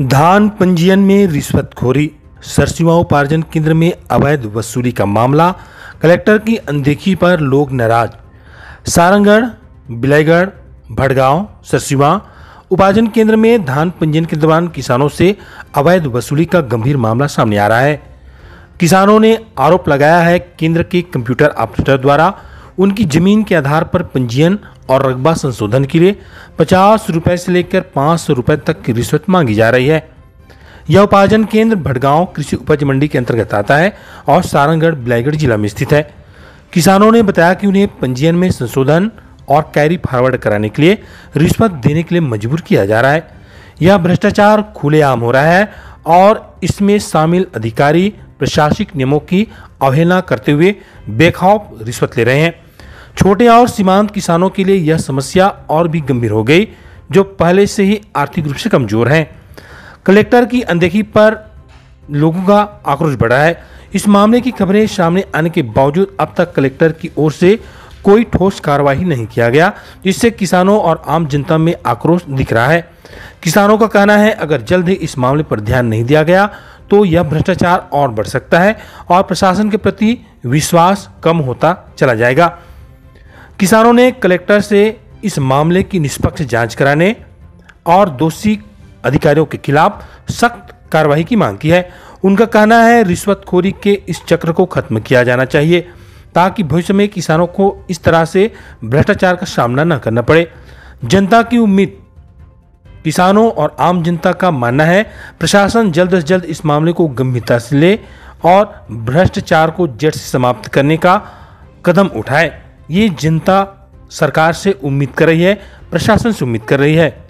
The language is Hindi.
धान पंजीयन में रिश्वतखोरी उपार्जन केंद्र में अवैध वसूली का मामला कलेक्टर की अनदेखी पर लोग नाराज सारंगढ़ बिलाईगढ़ भड़गांव सरसीवा उपार्जन केंद्र में धान पंजीयन के दौरान किसानों से अवैध वसूली का गंभीर मामला सामने आ रहा है किसानों ने आरोप लगाया है केंद्र के कंप्यूटर ऑपरेटर द्वारा उनकी जमीन के आधार पर पंजीयन और रकबा संशोधन के लिए पचास रुपए से लेकर पांच सौ रुपए तक की रिश्वत मांगी जा रही है यह उपार्जन केंद्र भटगांव कृषि उपज मंडी के अंतर्गत आता है और सारंगढ़ बिलाईगढ़ जिला में स्थित है किसानों ने बताया कि उन्हें पंजीयन में संशोधन और कैरी फॉरवर्ड कराने के लिए रिश्वत देने के लिए मजबूर किया जा रहा है यह भ्रष्टाचार खुलेआम हो रहा है और इसमें शामिल अधिकारी प्रशासनिक नियमों की अवहेलना करते हुए बेखौफ रिश्वत ले रहे हैं छोटे और सीमांत किसानों के लिए यह समस्या और भी गंभीर हो गई जो पहले से ही आर्थिक रूप से कमजोर हैं कलेक्टर की अनदेखी पर लोगों का आक्रोश बढ़ा है इस मामले की खबरें सामने आने के बावजूद अब तक कलेक्टर की ओर से कोई ठोस कार्रवाई नहीं किया गया जिससे किसानों और आम जनता में आक्रोश दिख रहा है किसानों का कहना है अगर जल्द ही इस मामले पर ध्यान नहीं दिया गया तो यह भ्रष्टाचार और बढ़ सकता है और प्रशासन के प्रति विश्वास कम होता चला जाएगा किसानों ने कलेक्टर से इस मामले की निष्पक्ष जांच कराने और दोषी अधिकारियों के खिलाफ सख्त कार्रवाई की मांग की है उनका कहना है रिश्वतखोरी के इस चक्र को खत्म किया जाना चाहिए ताकि भविष्य में किसानों को इस तरह से भ्रष्टाचार का सामना न करना पड़े जनता की उम्मीद किसानों और आम जनता का मानना है प्रशासन जल्द से जल्द इस मामले को गंभीरता से ले और भ्रष्टाचार को जड़ से समाप्त करने का कदम उठाए ये जनता सरकार से उम्मीद कर रही है प्रशासन से उम्मीद कर रही है